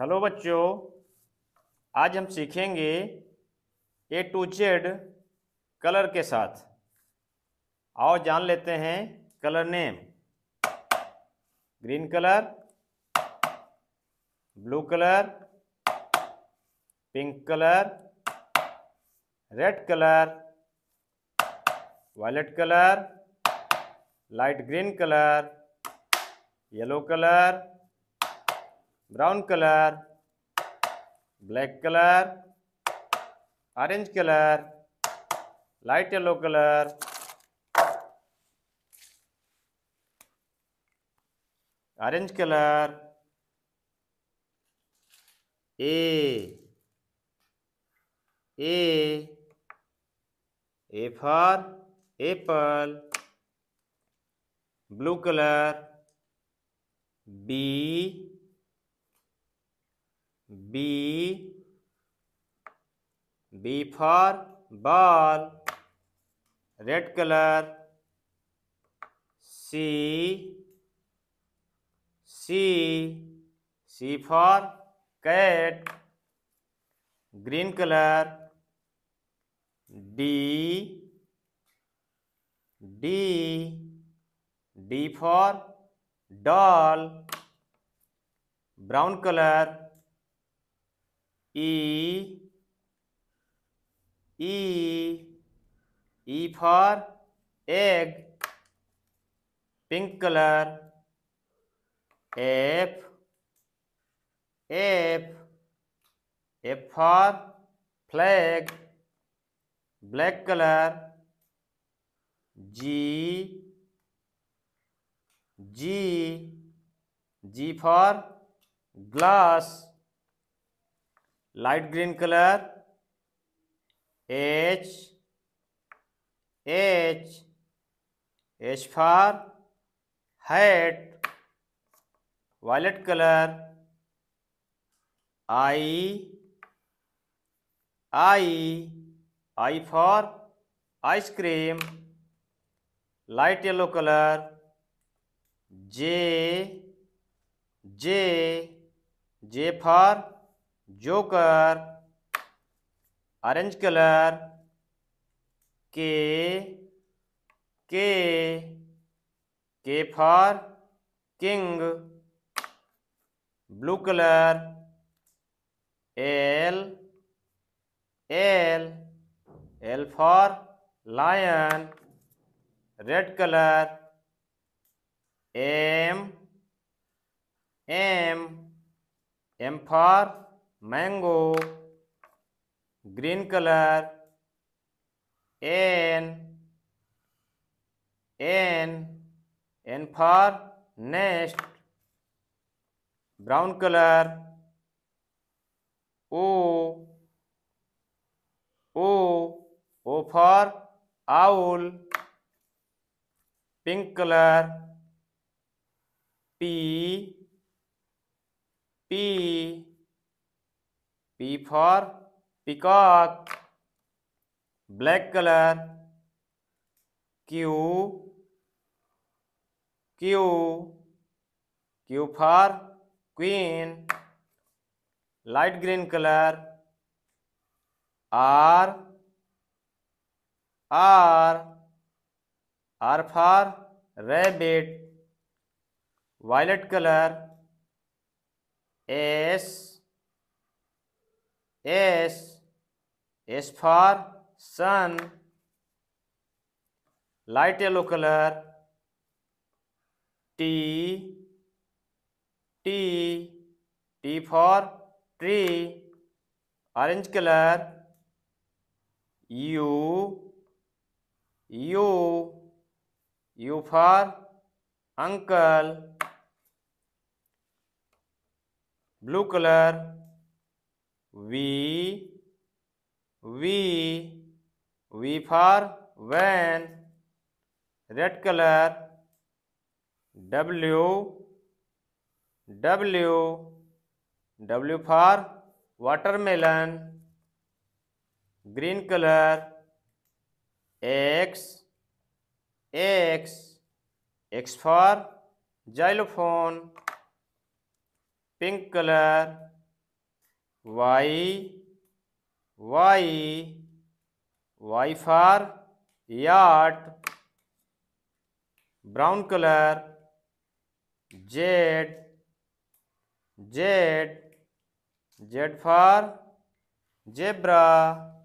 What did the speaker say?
Hello बच्चों आज हम सीखेंगे ए टू जेड कलर के साथ और जान लेते हैं colour name green colour blue colour pink colour red colour violet colour light green colour yellow colour brown colour black colour orange colour light yellow colour orange colour A A A for apple blue colour B B B for ball red colour C C C for cat green colour D D D for doll brown colour E E E for egg pink color F F F for flag black color G G G for glass light green colour H H H for hat violet colour I I I for ice cream light yellow colour J J J for joker orange colour K K K for king blue colour L L L for lion red colour M M M for mango green colour N N N for nest brown colour O O O for owl pink colour P P P for peacock black color Q Q Q for queen light green color R R R for rabbit violet color S S. S for sun. Light yellow color. T. T. T for tree. Orange color. U. U. U for uncle. Blue color. we we we for when red color w w w for watermelon green color x x x for xylophone pink color Y Y Y for yacht brown colour Z Z Z for zebra